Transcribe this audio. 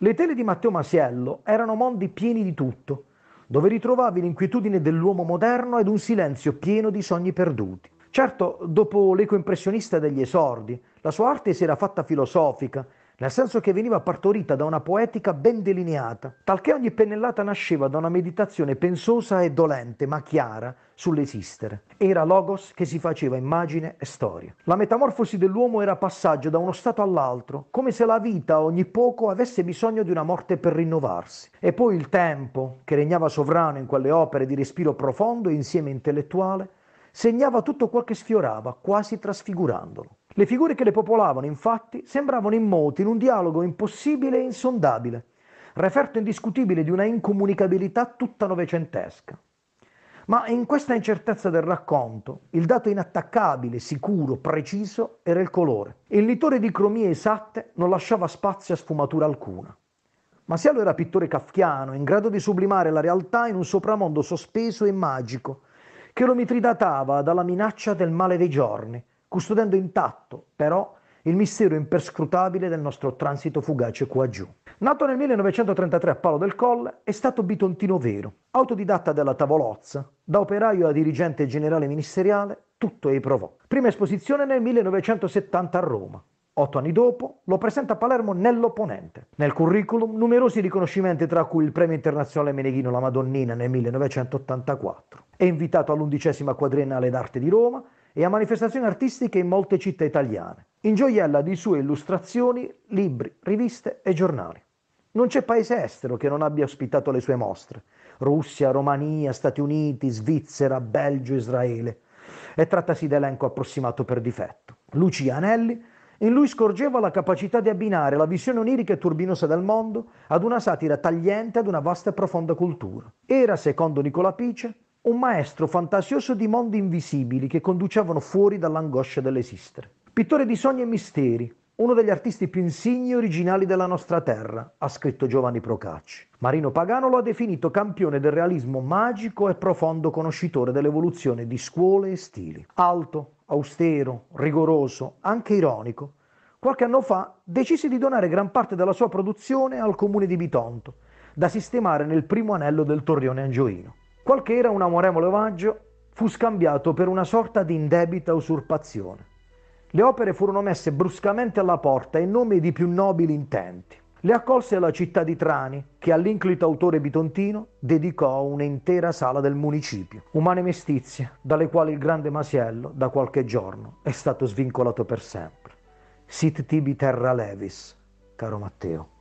Le tele di Matteo Masiello erano mondi pieni di tutto, dove ritrovavi l'inquietudine dell'uomo moderno ed un silenzio pieno di sogni perduti. Certo, dopo l'eco impressionista degli esordi, la sua arte si era fatta filosofica nel senso che veniva partorita da una poetica ben delineata, talché ogni pennellata nasceva da una meditazione pensosa e dolente, ma chiara, sull'esistere. Era logos che si faceva immagine e storia. La metamorfosi dell'uomo era passaggio da uno stato all'altro, come se la vita ogni poco avesse bisogno di una morte per rinnovarsi. E poi il tempo, che regnava sovrano in quelle opere di respiro profondo e insieme intellettuale, segnava tutto quel che sfiorava, quasi trasfigurandolo. Le figure che le popolavano, infatti, sembravano immoti in un dialogo impossibile e insondabile, referto indiscutibile di una incomunicabilità tutta novecentesca. Ma in questa incertezza del racconto, il dato inattaccabile, sicuro, preciso era il colore. Il litore di cromie esatte non lasciava spazio a sfumatura alcuna. Masiello era pittore kafkiano, in grado di sublimare la realtà in un sopramondo sospeso e magico, che lo mitridatava dalla minaccia del male dei giorni, custodendo intatto, però, il mistero imperscrutabile del nostro transito fugace qua giù. Nato nel 1933 a Palo del Colle, è stato bitontino vero, autodidatta della tavolozza, da operaio a dirigente generale ministeriale, tutto ei provò. Prima esposizione nel 1970 a Roma. Otto anni dopo lo presenta a Palermo nell'Opponente. Nel curriculum numerosi riconoscimenti tra cui il premio internazionale Meneghino La Madonnina nel 1984. È invitato all'undicesima quadriennale d'arte di Roma e a manifestazioni artistiche in molte città italiane, in gioiella di sue illustrazioni, libri, riviste e giornali. Non c'è paese estero che non abbia ospitato le sue mostre. Russia, Romania, Stati Uniti, Svizzera, Belgio, Israele. E trattasi d'elenco approssimato per difetto. Lucia Anelli in lui scorgeva la capacità di abbinare la visione onirica e turbinosa del mondo ad una satira tagliente ad una vasta e profonda cultura. Era, secondo Nicola Pice, un maestro fantasioso di mondi invisibili che conducevano fuori dall'angoscia dell'esistere. Pittore di sogni e misteri, uno degli artisti più insigni e originali della nostra terra, ha scritto Giovanni Procacci. Marino Pagano lo ha definito campione del realismo magico e profondo conoscitore dell'evoluzione di scuole e stili. Alto, austero, rigoroso, anche ironico, qualche anno fa decise di donare gran parte della sua produzione al comune di Bitonto, da sistemare nel primo anello del torrione angioino. Qualche era un amorevole omaggio fu scambiato per una sorta di indebita usurpazione. Le opere furono messe bruscamente alla porta in nome di più nobili intenti. Le accolse la città di Trani, che all'inclito autore bitontino dedicò un'intera sala del municipio. Umane mestizie, dalle quali il grande Masiello, da qualche giorno, è stato svincolato per sempre. Sit tibi terra levis, caro Matteo.